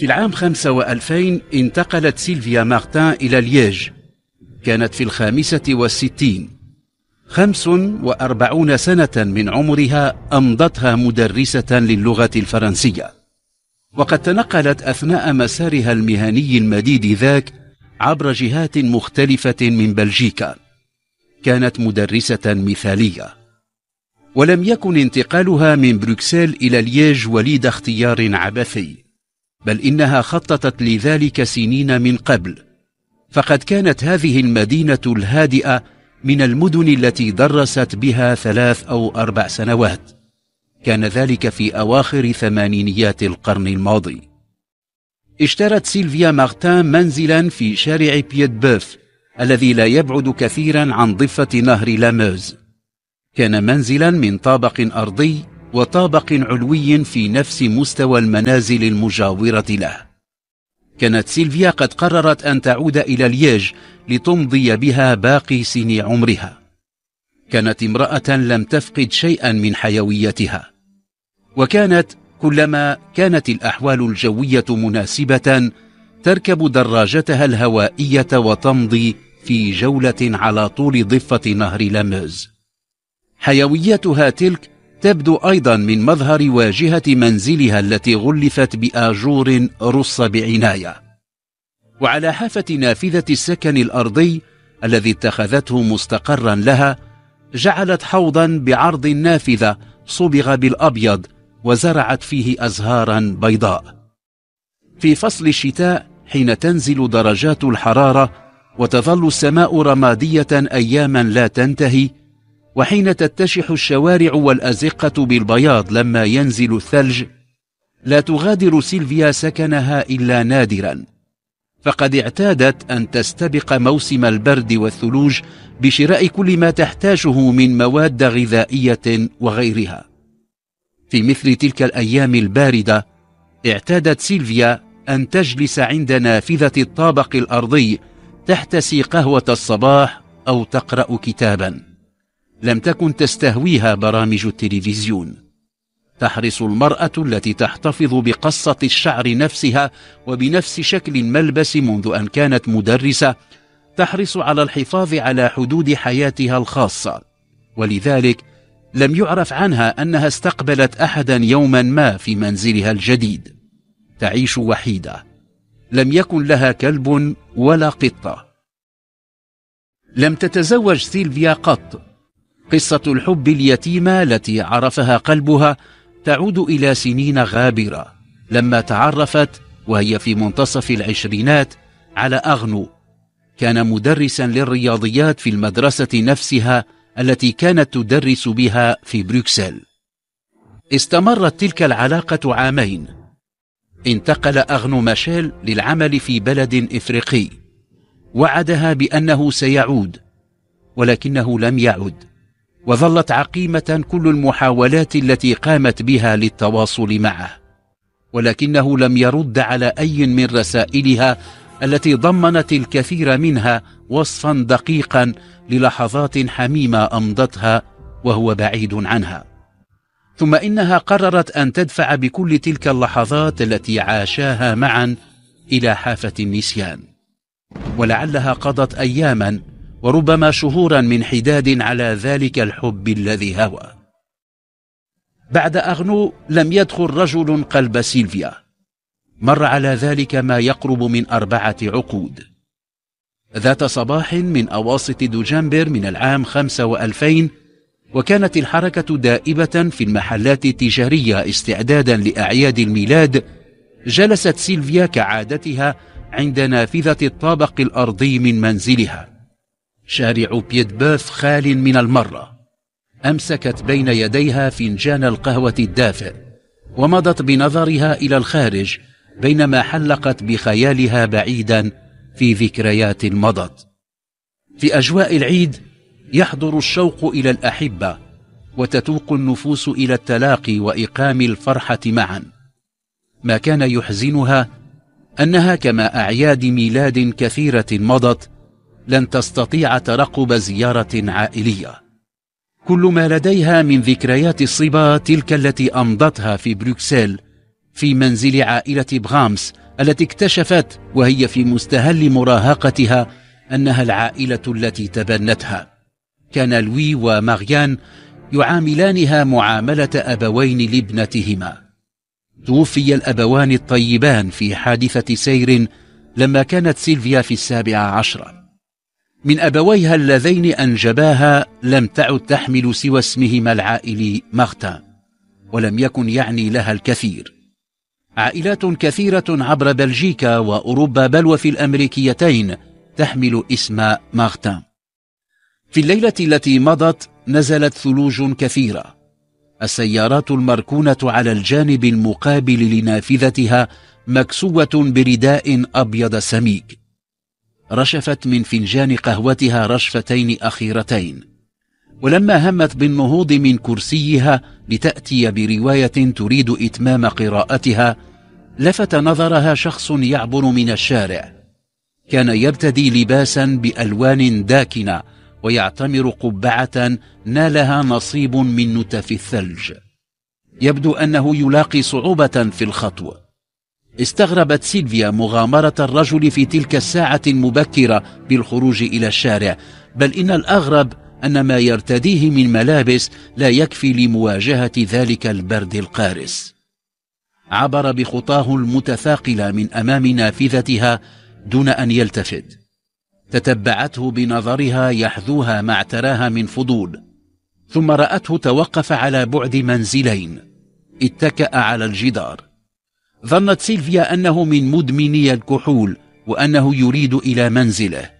في العام 2000 انتقلت سيلفيا مارتان إلى لييج كانت في الخامسة والستين خمس وأربعون سنة من عمرها أمضتها مدرسة للغة الفرنسية وقد تنقلت أثناء مسارها المهني المديد ذاك عبر جهات مختلفة من بلجيكا كانت مدرسة مثالية ولم يكن انتقالها من بروكسل إلى لييج وليد اختيار عبثي بل إنها خططت لذلك سنين من قبل فقد كانت هذه المدينة الهادئة من المدن التي درست بها ثلاث أو أربع سنوات كان ذلك في أواخر ثمانينيات القرن الماضي اشترت سيلفيا مارتان منزلا في شارع بيت بوف الذي لا يبعد كثيرا عن ضفة نهر لاموز كان منزلا من طابق أرضي وطابق علوي في نفس مستوى المنازل المجاورة له كانت سيلفيا قد قررت أن تعود إلى ليج لتمضي بها باقي سن عمرها كانت امرأة لم تفقد شيئا من حيويتها وكانت كلما كانت الأحوال الجوية مناسبة تركب دراجتها الهوائية وتمضي في جولة على طول ضفة نهر لاموز حيويتها تلك تبدو أيضا من مظهر واجهة منزلها التي غلفت بآجور رص بعناية وعلى حافة نافذة السكن الأرضي الذي اتخذته مستقرا لها جعلت حوضا بعرض النافذة صبغ بالأبيض وزرعت فيه أزهارا بيضاء في فصل الشتاء حين تنزل درجات الحرارة وتظل السماء رمادية أياما لا تنتهي وحين تتشح الشوارع والأزقة بالبياض لما ينزل الثلج لا تغادر سيلفيا سكنها إلا نادرا فقد اعتادت أن تستبق موسم البرد والثلوج بشراء كل ما تحتاجه من مواد غذائية وغيرها في مثل تلك الأيام الباردة اعتادت سيلفيا أن تجلس عند نافذة الطابق الأرضي تحتسي قهوة الصباح أو تقرأ كتاباً لم تكن تستهويها برامج التلفزيون تحرص المرأة التي تحتفظ بقصة الشعر نفسها وبنفس شكل الملبس منذ أن كانت مدرسة تحرص على الحفاظ على حدود حياتها الخاصة ولذلك لم يعرف عنها أنها استقبلت أحدا يوما ما في منزلها الجديد تعيش وحيدة لم يكن لها كلب ولا قطة لم تتزوج سيلفيا قط قصة الحب اليتيمة التي عرفها قلبها تعود إلى سنين غابرة لما تعرفت وهي في منتصف العشرينات على أغنو كان مدرسا للرياضيات في المدرسة نفسها التي كانت تدرس بها في بروكسل استمرت تلك العلاقة عامين انتقل أغنو ماشيل للعمل في بلد إفريقي وعدها بأنه سيعود ولكنه لم يعد وظلت عقيمة كل المحاولات التي قامت بها للتواصل معه ولكنه لم يرد على أي من رسائلها التي ضمنت الكثير منها وصفا دقيقا للحظات حميمة أمضتها وهو بعيد عنها ثم إنها قررت أن تدفع بكل تلك اللحظات التي عاشاها معا إلى حافة النسيان ولعلها قضت أياما وربما شهورا من حداد على ذلك الحب الذي هوى بعد أغنو لم يدخل رجل قلب سيلفيا مر على ذلك ما يقرب من أربعة عقود ذات صباح من أواسط دجنبر من العام خمسة وألفين وكانت الحركة دائبة في المحلات التجارية استعدادا لأعياد الميلاد جلست سيلفيا كعادتها عند نافذة الطابق الأرضي من منزلها شارع بيدباف خال من المرة أمسكت بين يديها فنجان القهوة الدافئ ومضت بنظرها إلى الخارج بينما حلقت بخيالها بعيدا في ذكريات مضت في أجواء العيد يحضر الشوق إلى الأحبة وتتوق النفوس إلى التلاقي وإقام الفرحة معا ما كان يحزنها أنها كما أعياد ميلاد كثيرة مضت لن تستطيع ترقب زيارة عائلية كل ما لديها من ذكريات الصبا تلك التي أمضتها في بروكسل في منزل عائلة بغامس التي اكتشفت وهي في مستهل مراهقتها أنها العائلة التي تبنتها كان لوي وماريان يعاملانها معاملة أبوين لابنتهما توفي الأبوان الطيبان في حادثة سير لما كانت سيلفيا في السابعة عشرة من أبويها اللذين أنجباها لم تعد تحمل سوى اسمهما العائلي مغتا ولم يكن يعني لها الكثير عائلات كثيرة عبر بلجيكا وأوروبا بل وفي الأمريكيتين تحمل اسم مغتا في الليلة التي مضت نزلت ثلوج كثيرة السيارات المركونة على الجانب المقابل لنافذتها مكسوة برداء أبيض سميك رشفت من فنجان قهوتها رشفتين أخيرتين ولما همت بالنهوض من كرسيها لتأتي برواية تريد إتمام قراءتها لفت نظرها شخص يعبر من الشارع كان يرتدي لباسا بألوان داكنة ويعتمر قبعة نالها نصيب من نتف الثلج يبدو أنه يلاقي صعوبة في الخطو استغربت سيلفيا مغامرة الرجل في تلك الساعة المبكرة بالخروج إلى الشارع بل إن الأغرب أن ما يرتديه من ملابس لا يكفي لمواجهة ذلك البرد القارس عبر بخطاه المتثاقلة من أمام نافذتها دون أن يلتفت تتبعته بنظرها يحذوها ما اعتراها من فضول ثم رأته توقف على بعد منزلين اتكأ على الجدار ظنت سيلفيا أنه من مدمني الكحول وأنه يريد إلى منزله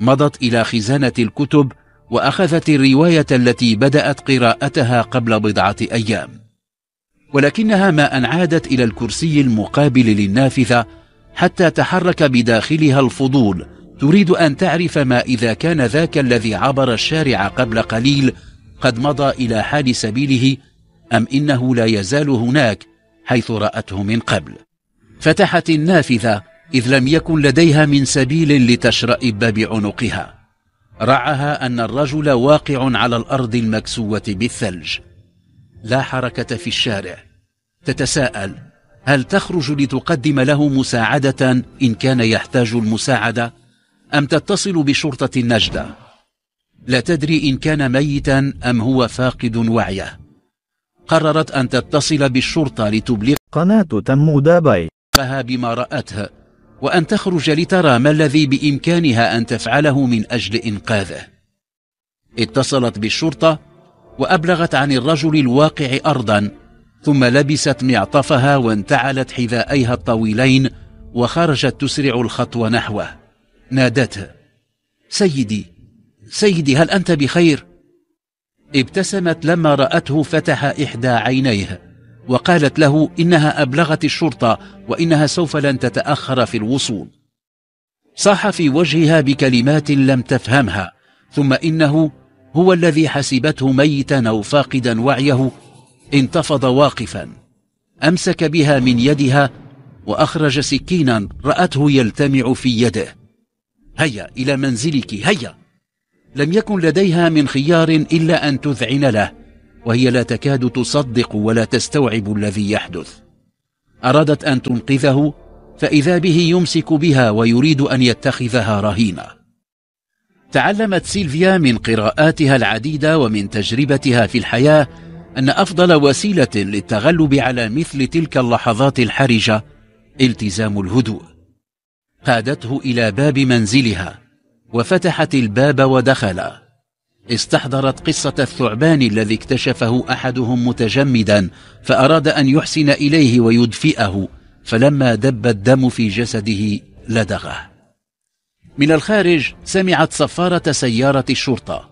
مضت إلى خزانة الكتب وأخذت الرواية التي بدأت قراءتها قبل بضعة أيام ولكنها ما أن عادت إلى الكرسي المقابل للنافذة حتى تحرك بداخلها الفضول تريد أن تعرف ما إذا كان ذاك الذي عبر الشارع قبل قليل قد مضى إلى حال سبيله أم إنه لا يزال هناك حيث رأته من قبل فتحت النافذة إذ لم يكن لديها من سبيل لتشرئب بعنقها رعاها أن الرجل واقع على الأرض المكسوة بالثلج لا حركة في الشارع تتساءل هل تخرج لتقدم له مساعدة إن كان يحتاج المساعدة أم تتصل بشرطة النجدة لا تدري إن كان ميتا أم هو فاقد وعيه قررت أن تتصل بالشرطة لتبلغ قناة تمودا باي بما رأته وأن تخرج لترى ما الذي بإمكانها أن تفعله من أجل إنقاذه اتصلت بالشرطة وأبلغت عن الرجل الواقع أرضا ثم لبست معطفها وانتعلت حذائيها الطويلين وخرجت تسرع الخطو نحوه نادته سيدي سيدي هل أنت بخير؟ ابتسمت لما رأته فتح إحدى عينيه وقالت له إنها أبلغت الشرطة وإنها سوف لن تتأخر في الوصول صاح في وجهها بكلمات لم تفهمها ثم إنه هو الذي حسبته ميتا أو فاقدا وعيه انتفض واقفا أمسك بها من يدها وأخرج سكينا رأته يلتمع في يده هيا إلى منزلك هيا لم يكن لديها من خيار إلا أن تذعن له وهي لا تكاد تصدق ولا تستوعب الذي يحدث أرادت أن تنقذه فإذا به يمسك بها ويريد أن يتخذها رهينة تعلمت سيلفيا من قراءاتها العديدة ومن تجربتها في الحياة أن أفضل وسيلة للتغلب على مثل تلك اللحظات الحرجة التزام الهدوء قادته إلى باب منزلها وفتحت الباب ودخلا استحضرت قصة الثعبان الذي اكتشفه أحدهم متجمدا فأراد أن يحسن إليه ويدفئه فلما دب الدم في جسده لدغه من الخارج سمعت صفارة سيارة الشرطة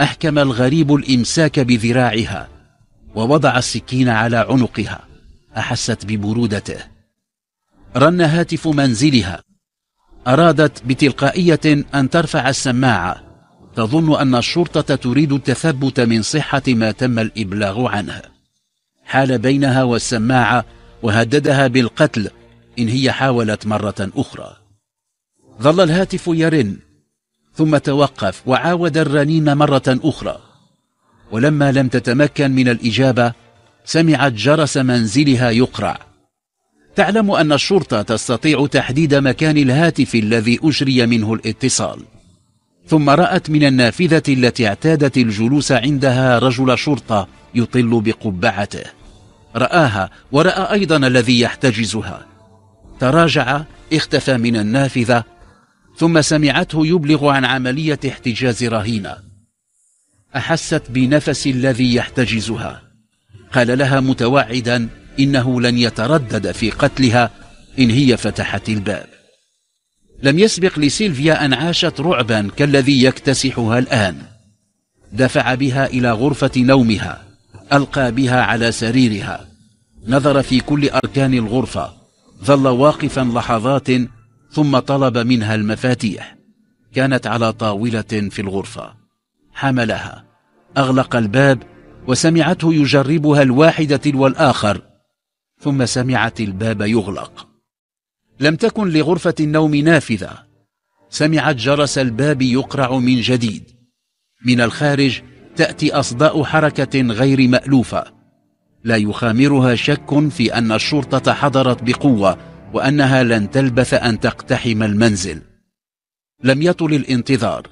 أحكم الغريب الإمساك بذراعها ووضع السكين على عنقها أحست ببرودته رن هاتف منزلها أرادت بتلقائية أن ترفع السماعة تظن أن الشرطة تريد التثبت من صحة ما تم الإبلاغ عنه حال بينها والسماعة وهددها بالقتل إن هي حاولت مرة أخرى ظل الهاتف يرن ثم توقف وعاود الرنين مرة أخرى ولما لم تتمكن من الإجابة سمعت جرس منزلها يقرع تعلم أن الشرطة تستطيع تحديد مكان الهاتف الذي أجري منه الاتصال ثم رأت من النافذة التي اعتادت الجلوس عندها رجل شرطة يطل بقبعته رآها ورأى أيضا الذي يحتجزها تراجع اختفى من النافذة ثم سمعته يبلغ عن عملية احتجاز رهينة أحست بنفس الذي يحتجزها قال لها متوعداً إنه لن يتردد في قتلها إن هي فتحت الباب لم يسبق لسيلفيا أن عاشت رعبا كالذي يكتسحها الآن دفع بها إلى غرفة نومها ألقى بها على سريرها نظر في كل أركان الغرفة ظل واقفا لحظات ثم طلب منها المفاتيح كانت على طاولة في الغرفة حملها أغلق الباب وسمعته يجربها الواحدة والآخر ثم سمعت الباب يغلق لم تكن لغرفة النوم نافذة سمعت جرس الباب يقرع من جديد من الخارج تأتي أصداء حركة غير مألوفة لا يخامرها شك في أن الشرطة حضرت بقوة وأنها لن تلبث أن تقتحم المنزل لم يطل الانتظار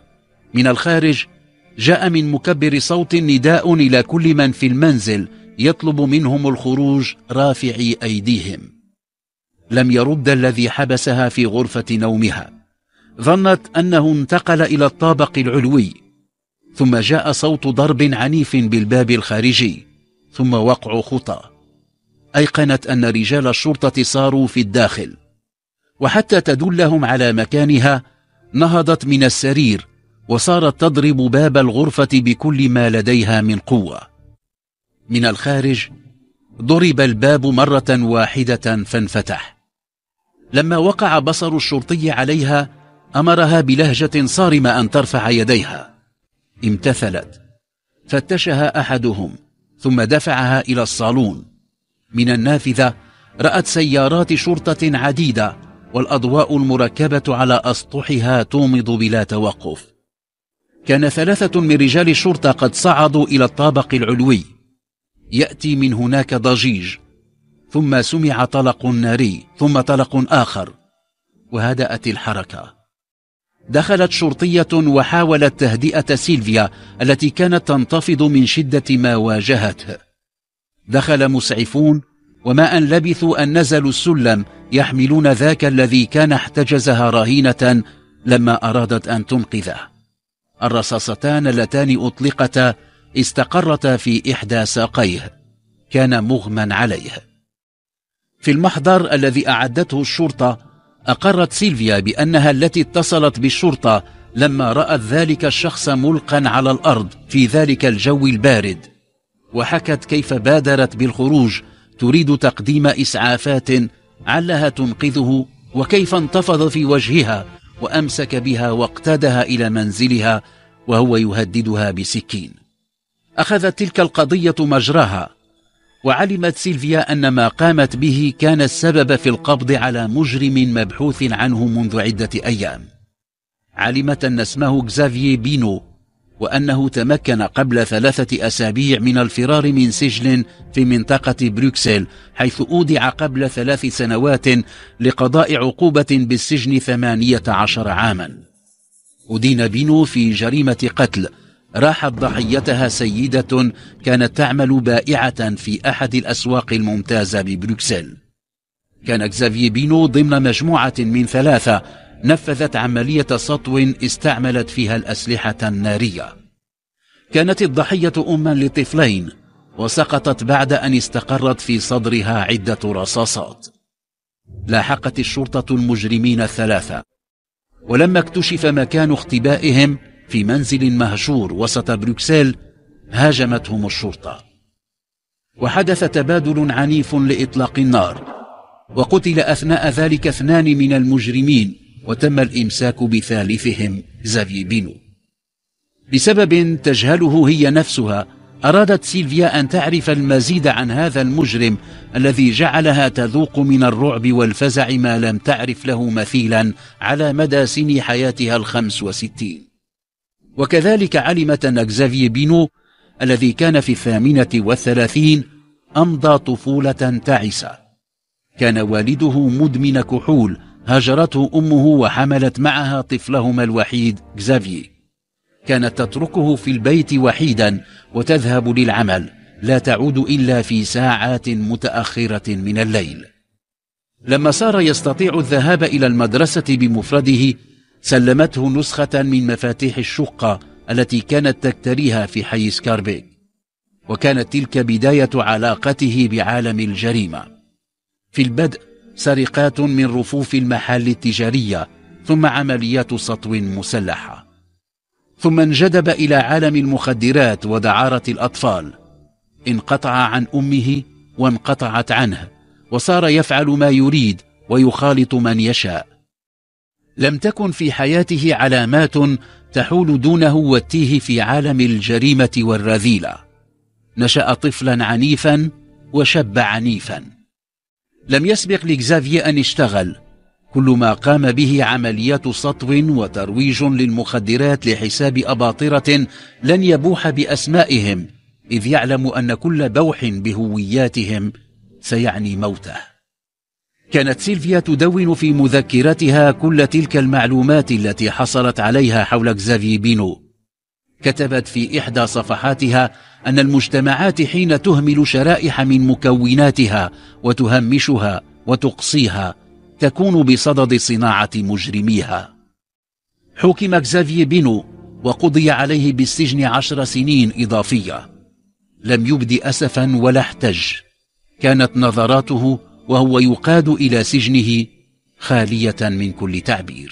من الخارج جاء من مكبر صوت نداء إلى كل من في المنزل يطلب منهم الخروج رافعي أيديهم لم يرد الذي حبسها في غرفة نومها ظنت أنه انتقل إلى الطابق العلوي ثم جاء صوت ضرب عنيف بالباب الخارجي ثم وقع خطى أيقنت أن رجال الشرطة صاروا في الداخل وحتى تدلهم على مكانها نهضت من السرير وصارت تضرب باب الغرفة بكل ما لديها من قوة من الخارج ضرب الباب مرة واحدة فانفتح لما وقع بصر الشرطي عليها أمرها بلهجة صارمة أن ترفع يديها امتثلت فتشها أحدهم ثم دفعها إلى الصالون من النافذة رأت سيارات شرطة عديدة والأضواء المركبة على أسطحها تومض بلا توقف كان ثلاثة من رجال الشرطة قد صعدوا إلى الطابق العلوي يأتي من هناك ضجيج ثم سمع طلق ناري ثم طلق آخر وهدأت الحركة دخلت شرطية وحاولت تهدئة سيلفيا التي كانت تنتفض من شدة ما واجهته دخل مسعفون وما أن لبثوا أن نزلوا السلم يحملون ذاك الذي كان احتجزها رهينة لما أرادت أن تنقذه الرصاصتان اللتان أطلقتا استقرتا في إحدى ساقيه كان مغمى عليه في المحضر الذي أعدته الشرطة أقرت سيلفيا بأنها التي اتصلت بالشرطة لما رأت ذلك الشخص ملقا على الأرض في ذلك الجو البارد وحكت كيف بادرت بالخروج تريد تقديم إسعافات علها تنقذه وكيف انتفض في وجهها وأمسك بها واقتادها إلى منزلها وهو يهددها بسكين أخذت تلك القضية مجراها وعلمت سيلفيا أن ما قامت به كان السبب في القبض على مجرم مبحوث عنه منذ عدة أيام علمت أن اسمه كزافي بينو وأنه تمكن قبل ثلاثة أسابيع من الفرار من سجن في منطقة بروكسل حيث أودع قبل ثلاث سنوات لقضاء عقوبة بالسجن ثمانية عشر عاما أدين بينو في جريمة قتل راحت ضحيتها سيدة كانت تعمل بائعة في أحد الأسواق الممتازة ببروكسل كان اكزافي بينو ضمن مجموعة من ثلاثة نفذت عملية سطو استعملت فيها الأسلحة النارية كانت الضحية أما لطفلين وسقطت بعد أن استقرت في صدرها عدة رصاصات لاحقت الشرطة المجرمين الثلاثة ولما اكتشف مكان اختبائهم في منزل مهجور وسط بروكسل هاجمتهم الشرطة وحدث تبادل عنيف لإطلاق النار وقتل أثناء ذلك اثنان من المجرمين وتم الإمساك بثالثهم زافي بينو لسبب تجهله هي نفسها أرادت سيلفيا أن تعرف المزيد عن هذا المجرم الذي جعلها تذوق من الرعب والفزع ما لم تعرف له مثيلا على مدى سن حياتها الخمس وستين وكذلك علمت أن أكزافي بينو الذي كان في الثامنة والثلاثين أمضى طفولة تعسة كان والده مدمن كحول هاجرته أمه وحملت معها طفلهما الوحيد كزافي كانت تتركه في البيت وحيدا وتذهب للعمل لا تعود إلا في ساعات متأخرة من الليل لما صار يستطيع الذهاب إلى المدرسة بمفرده سلمته نسخة من مفاتيح الشقة التي كانت تكتريها في حي سكاربيك وكانت تلك بداية علاقته بعالم الجريمة في البدء سرقات من رفوف المحال التجارية ثم عمليات سطو مسلحة ثم انجذب إلى عالم المخدرات ودعارة الأطفال انقطع عن أمه وانقطعت عنه وصار يفعل ما يريد ويخالط من يشاء لم تكن في حياته علامات تحول دونه والتيه في عالم الجريمة والرذيلة نشأ طفلا عنيفا وشب عنيفا لم يسبق لكزافي أن اشتغل كل ما قام به عمليات سطو وترويج للمخدرات لحساب أباطرة لن يبوح بأسمائهم إذ يعلم أن كل بوح بهوياتهم سيعني موته كانت سيلفيا تدون في مذكرتها كل تلك المعلومات التي حصلت عليها حول كزافي بينو كتبت في إحدى صفحاتها أن المجتمعات حين تهمل شرائح من مكوناتها وتهمشها وتقصيها تكون بصدد صناعة مجرميها حكم كزافي بينو وقضي عليه بالسجن عشر سنين إضافية لم يبدي أسفا ولا احتج كانت نظراته وهو يقاد إلى سجنه خالية من كل تعبير